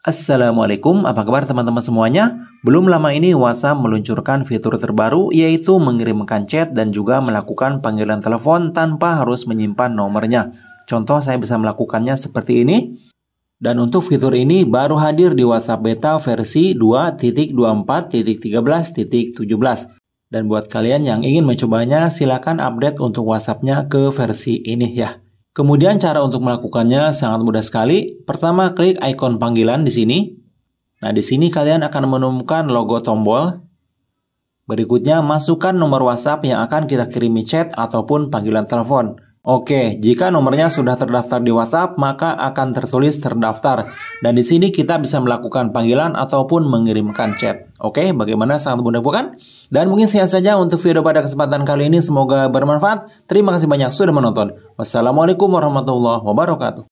Assalamualaikum, apa kabar teman-teman semuanya? Belum lama ini WhatsApp meluncurkan fitur terbaru yaitu mengirimkan chat dan juga melakukan panggilan telepon tanpa harus menyimpan nomornya. Contoh saya bisa melakukannya seperti ini. Dan untuk fitur ini baru hadir di WhatsApp beta versi 2.24.13.17. Dan buat kalian yang ingin mencobanya, silakan update untuk WhatsAppnya ke versi ini ya. Kemudian cara untuk melakukannya sangat mudah sekali. Pertama, klik ikon panggilan di sini. Nah, di sini kalian akan menemukan logo tombol. Berikutnya, masukkan nomor WhatsApp yang akan kita kirimi chat ataupun panggilan telepon. Oke, jika nomornya sudah terdaftar di WhatsApp, maka akan tertulis terdaftar. Dan di sini kita bisa melakukan panggilan ataupun mengirimkan chat. Oke, bagaimana sangat mudah bukan? Dan mungkin sekian saja untuk video pada kesempatan kali ini. Semoga bermanfaat. Terima kasih banyak sudah menonton. Wassalamualaikum warahmatullahi wabarakatuh.